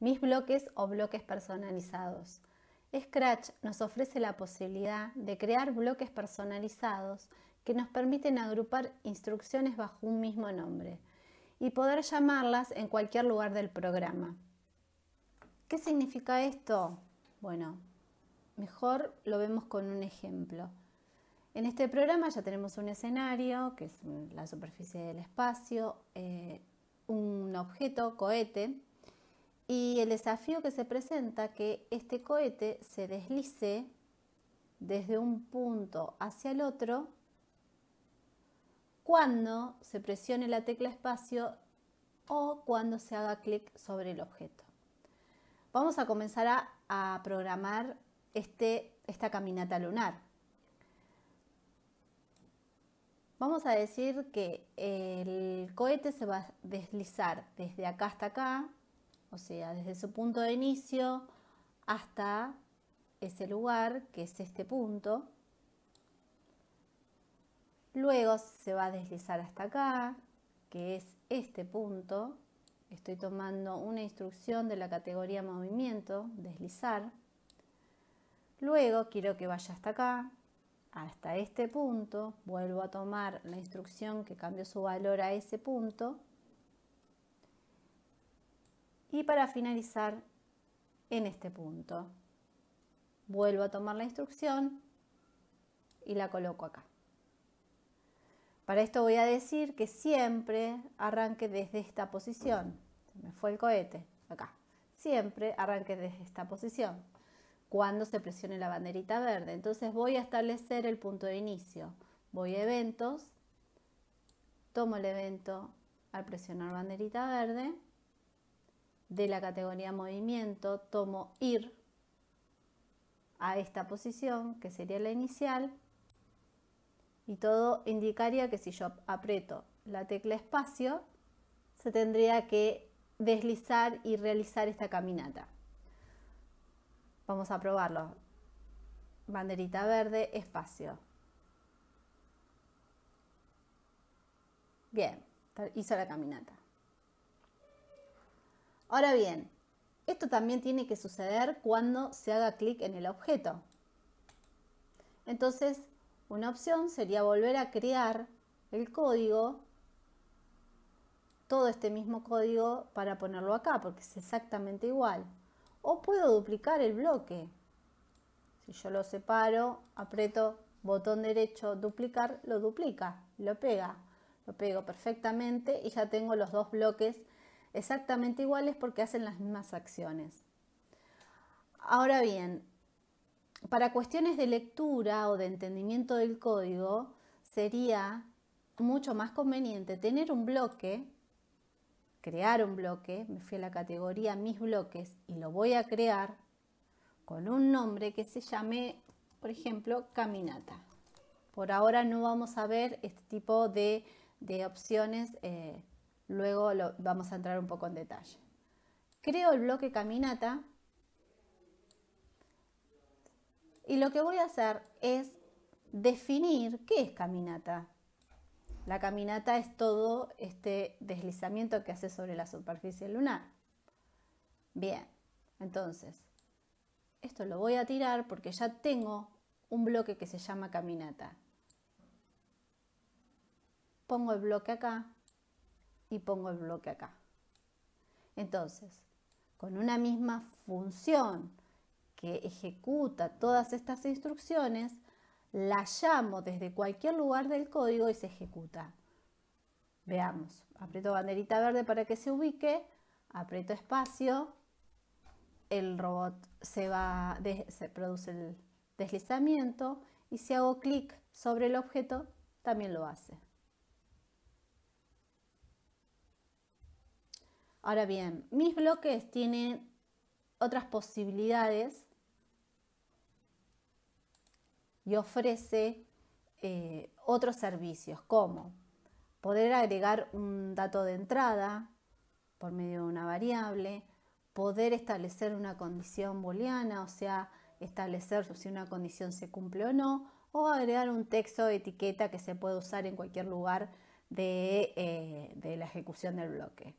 mis bloques o bloques personalizados. Scratch nos ofrece la posibilidad de crear bloques personalizados que nos permiten agrupar instrucciones bajo un mismo nombre y poder llamarlas en cualquier lugar del programa. ¿Qué significa esto? Bueno, mejor lo vemos con un ejemplo. En este programa ya tenemos un escenario, que es la superficie del espacio, eh, un objeto, cohete, y el desafío que se presenta que este cohete se deslice desde un punto hacia el otro cuando se presione la tecla espacio o cuando se haga clic sobre el objeto. Vamos a comenzar a, programar este, esta caminata lunar. Vamos a decir que el cohete se va a deslizar desde acá hasta acá, o sea, desde su punto de inicio hasta ese lugar, que es este punto. Luego se va a deslizar hasta acá, que es este punto. Estoy tomando una instrucción de la categoría movimiento, deslizar. Luego quiero que vaya hasta acá, hasta este punto. Vuelvo a tomar la instrucción que cambió su valor a ese punto y para finalizar en este punto. Vuelvo a tomar la instrucción y la coloco acá. Para esto voy a decir que siempre arranque desde esta posición. me fue el cohete, acá. Siempre arranque desde esta posición cuando se presione la banderita verde. Entonces voy a establecer el punto de inicio. Voy a eventos, tomo el evento al presionar banderita verde de la categoría movimiento, tomo ir a esta posición, que sería la inicial, y todo indicaría que si yo aprieto la tecla espacio, se tendría que deslizar y realizar esta caminata. Vamos a probarlo. Banderita verde, espacio. Bien, hizo la caminata. Ahora bien, esto también tiene que suceder cuando se haga clic en el objeto. Entonces, una opción sería volver a crear el código, todo este mismo código para ponerlo acá, porque es exactamente igual. O puedo duplicar el bloque. Si yo lo separo, aprieto botón derecho, duplicar, lo duplica, lo pega. Lo pego perfectamente y ya tengo los dos bloques exactamente iguales porque hacen las mismas acciones. Ahora bien, para cuestiones de lectura o de entendimiento del código, sería mucho más conveniente tener un bloque, crear un bloque, me fui a la categoría mis bloques y lo voy a crear con un nombre que se llame, por ejemplo, caminata. Por ahora no vamos a ver este tipo de, opciones eh, Luego vamos a entrar un poco en detalle. Creo el bloque caminata y lo que voy a hacer es definir qué es caminata. La caminata es todo este deslizamiento que hace sobre la superficie lunar. Bien, entonces, esto lo voy a tirar porque ya tengo un bloque que se llama caminata. Pongo el bloque acá y pongo el bloque acá. Entonces, con una misma función que ejecuta todas estas instrucciones, la llamo desde cualquier lugar del código y se ejecuta. Veamos, aprieto banderita verde para que se ubique, aprieto espacio, el robot se va, se produce el deslizamiento y si hago clic sobre el objeto también lo hace. Ahora bien, mis bloques tienen otras posibilidades y ofrece eh, otros servicios como poder agregar un dato de entrada por medio de una variable, poder establecer una condición booleana, o sea, establecer si una condición se cumple o no, o agregar un texto de etiqueta que se puede usar en cualquier lugar de eh, la ejecución del bloque.